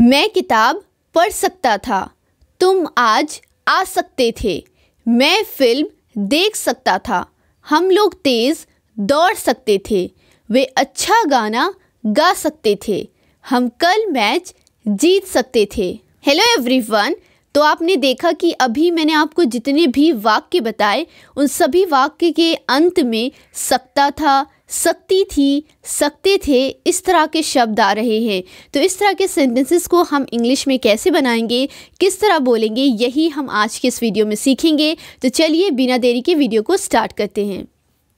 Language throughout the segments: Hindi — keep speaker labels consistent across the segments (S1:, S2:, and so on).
S1: मैं किताब पढ़ सकता था तुम आज आ सकते थे मैं फिल्म देख सकता था हम लोग तेज़ दौड़ सकते थे वे अच्छा गाना गा सकते थे हम कल मैच जीत सकते थे हेलो एवरीवन तो आपने देखा कि अभी मैंने आपको जितने भी वाक्य बताए उन सभी वाक्य के अंत में सकता था सकती थी सकते थे इस तरह के शब्द आ रहे हैं तो इस तरह के सेंटेंसेस को हम इंग्लिश में कैसे बनाएंगे किस तरह बोलेंगे यही हम आज के इस वीडियो में सीखेंगे तो चलिए बिना देरी के वीडियो को स्टार्ट करते हैं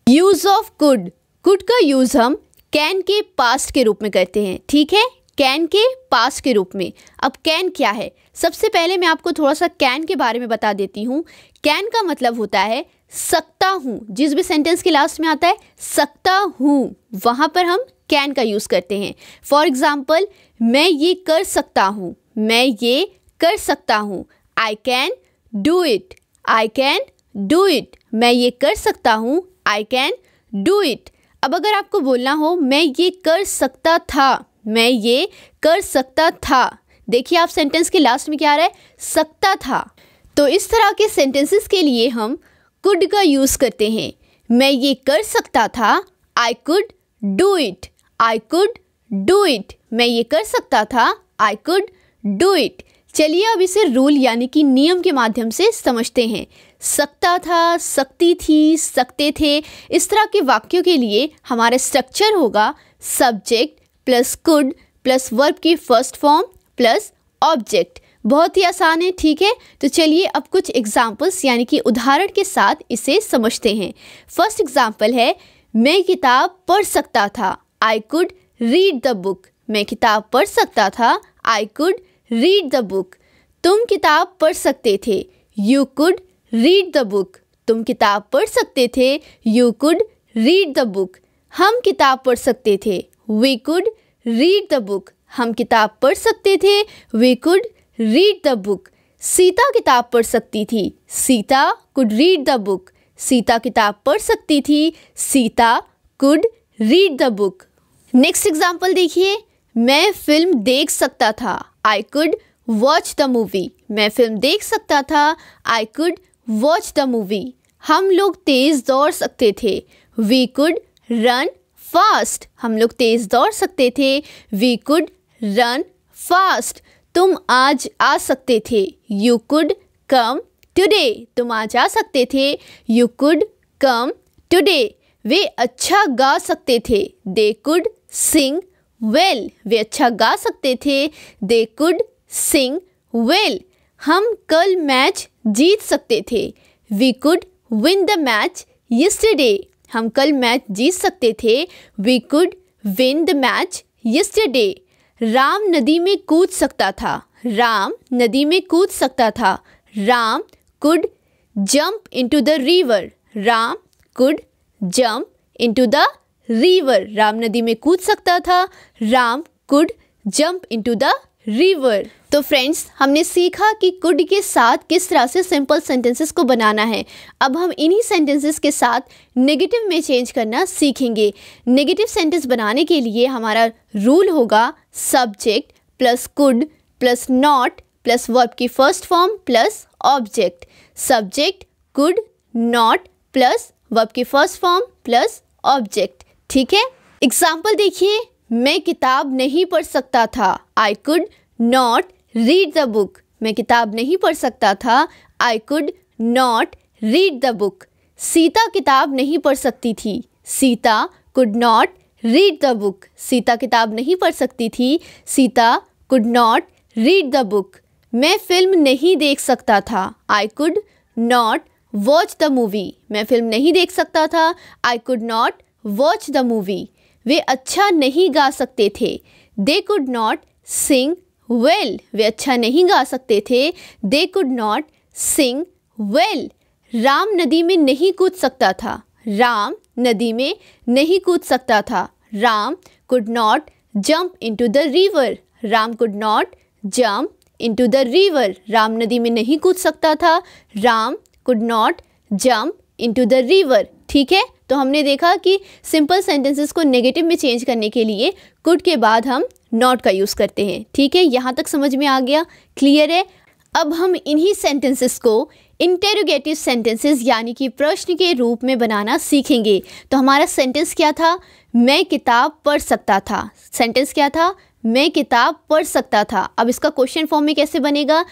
S1: यूज़ ऑफ कुड कुड का यूज़ हम कैन के पास्ट के रूप में करते हैं ठीक है कैन के पास के रूप में अब कैन क्या है सबसे पहले मैं आपको थोड़ा सा कैन के बारे में बता देती हूँ कैन का मतलब होता है सकता हूँ जिस भी सेंटेंस के लास्ट में आता है सकता हूँ वहाँ पर हम कैन का यूज़ करते हैं फॉर एग्ज़ाम्पल मैं ये कर सकता हूँ मैं ये कर सकता हूँ I can do it I can do it मैं ये कर सकता हूँ आई कैन डू इट अब अगर आपको बोलना हो मैं ये कर सकता था मैं ये कर सकता था देखिए आप सेंटेंस के लास्ट में क्या आ रहा है सकता था तो इस तरह के सेंटेंसेस के लिए हम कुड का यूज़ करते हैं मैं ये कर सकता था I could do it I could do it मैं ये कर सकता था आई कुड डू इट चलिए अब इसे रूल यानी कि नियम के माध्यम से समझते हैं सकता था सकती थी सकते थे इस तरह के वाक्यों के लिए हमारा स्ट्रक्चर होगा subject plus could plus verb की फर्स्ट फॉर्म प्लस ऑब्जेक्ट बहुत ही आसान है ठीक है तो चलिए अब कुछ एग्जाम्पल्स यानी कि उदाहरण के साथ इसे समझते हैं फर्स्ट एग्जाम्पल है मैं किताब पढ़ सकता था I could read the book मैं किताब पढ़ सकता था I could read the book तुम किताब पढ़ सकते थे you could read the book तुम किताब पढ़ सकते थे you could read the book हम किताब पढ़ सकते थे we could read the book हम किताब पढ़ सकते थे we could read the book Sita किताब पढ़ सकती थी Sita could read the book Sita किताब पढ़ सकती थी Sita could read the book next example देखिए मैं फिल्म देख सकता था I could watch the movie मैं फिल्म देख सकता था I could watch the movie हम लोग तेज़ दौड़ सकते थे वी कुड रन फास्ट हम लोग तेज़ दौड़ सकते थे वी कुड रन फास्ट तुम आज आ सकते थे यू कुड कम टुडे तुम आज आ सकते थे यू कुड कम टुडे वे अच्छा गा सकते थे दे कुड सिंग वेल वे अच्छा गा सकते थे दे कुड सिंग वेल हम कल मैच जीत सकते थे we could win the match yesterday हम कल मैच जीत सकते थे we could win the match yesterday Ram नदी में कूद सकता था राम नदी में कूद सकता था Ram could jump into the river Ram could jump into the river Ram नदी में कूद सकता था Ram could jump into the river तो फ्रेंड्स हमने सीखा कि कुड के साथ किस तरह से सिंपल सेंटेंसेस को बनाना है अब हम इन्हीं सेंटेंसेस के साथ नेगेटिव में चेंज करना सीखेंगे नेगेटिव सेंटेंस बनाने के लिए हमारा रूल होगा subject plus could plus not plus verb की first form plus object subject could not plus verb की फर्स्ट फॉर्म प्लस ऑब्जेक्ट ठीक है एग्जाम्पल देखिए मैं किताब नहीं पढ़ सकता था I could not read the book मैं किताब नहीं पढ़ सकता था I could not read the book Sita किताब नहीं पढ़ सकती थी Sita could not read the book Sita किताब नहीं पढ़ सकती थी Sita could not read the book मैं फिल्म नहीं देख सकता था I could not watch the movie मैं फिल्म नहीं देख सकता था I could not watch the movie वे अच्छा नहीं गा सकते थे they could not sing well वे अच्छा नहीं गा सकते थे they could not sing well Ram नदी में नहीं कूद सकता था राम नदी में नहीं कूद सकता था Ram could not into the river Ram could not into the river Ram नदी में नहीं कूद सकता था Ram could not into the river ठीक है तो हमने देखा कि सिंपल सेंटेंसेस को नेगेटिव में चेंज करने के लिए कुड के बाद हम नॉट का यूज़ करते हैं ठीक है यहाँ तक समझ में आ गया क्लियर है अब हम इन्हीं सेंटेंसेस को इंटेरोगेटिव सेंटेंसेस यानी कि प्रश्न के रूप में बनाना सीखेंगे तो हमारा सेंटेंस क्या था मैं किताब पढ़ सकता था सेंटेंस क्या था मैं किताब पढ़ सकता था अब इसका क्वेश्चन फॉर्म में कैसे बनेगा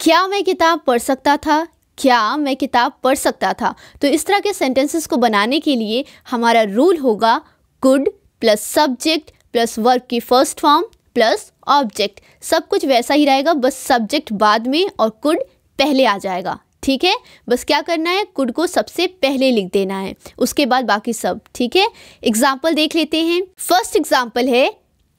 S1: क्या मैं किताब पढ़ सकता था क्या मैं किताब पढ़ सकता था तो इस तरह के सेंटेंसेस को बनाने के लिए हमारा रूल होगा could plus subject plus verb की फर्स्ट फॉर्म प्लस ऑब्जेक्ट सब कुछ वैसा ही रहेगा बस सब्जेक्ट बाद में और कुड पहले आ जाएगा ठीक है बस क्या करना है कुड को सबसे पहले लिख देना है उसके बाद बाकी सब ठीक है एग्जाम्पल देख लेते हैं फर्स्ट एग्जाम्पल है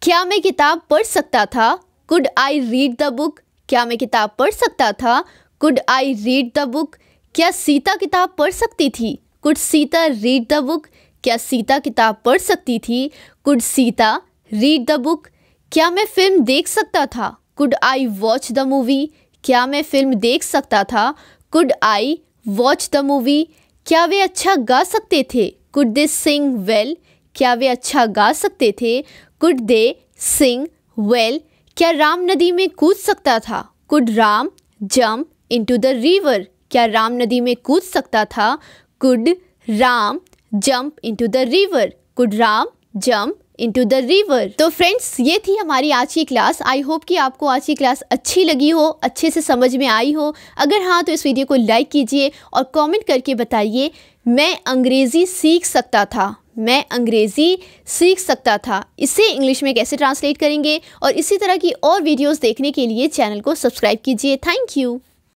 S1: क्या मैं किताब पढ़ सकता था could I read the book क्या मैं किताब पढ़ सकता था could I read the book क्या सीता किताब पढ़ सकती थी could Sita read the book क्या सीता किताब पढ़ सकती थी could Sita read the book क्या मैं फिल्म देख सकता था could I watch the movie क्या मैं फिल्म देख सकता था could I watch the movie क्या वे अच्छा गा सकते थे कुड दे सिंग वेल क्या वे अच्छा गा सकते थे कुड दे सिंग वेल क्या राम नदी में कूद सकता था could Ram jump to the river क्या राम नदी में कूद सकता था could Ram jump to the river could Ram jump into the river तो फ्रेंड्स ये थी हमारी आज की क्लास आई होप कि आपको आज की क्लास अच्छी लगी हो अच्छे से समझ में आई हो अगर हाँ तो इस वीडियो को लाइक कीजिए और कमेंट करके बताइए मैं अंग्रेज़ी सीख सकता था मैं अंग्रेज़ी सीख सकता था इसे इंग्लिश में कैसे ट्रांसलेट करेंगे और इसी तरह की और वीडियोस देखने के लिए चैनल को सब्सक्राइब कीजिए थैंक यू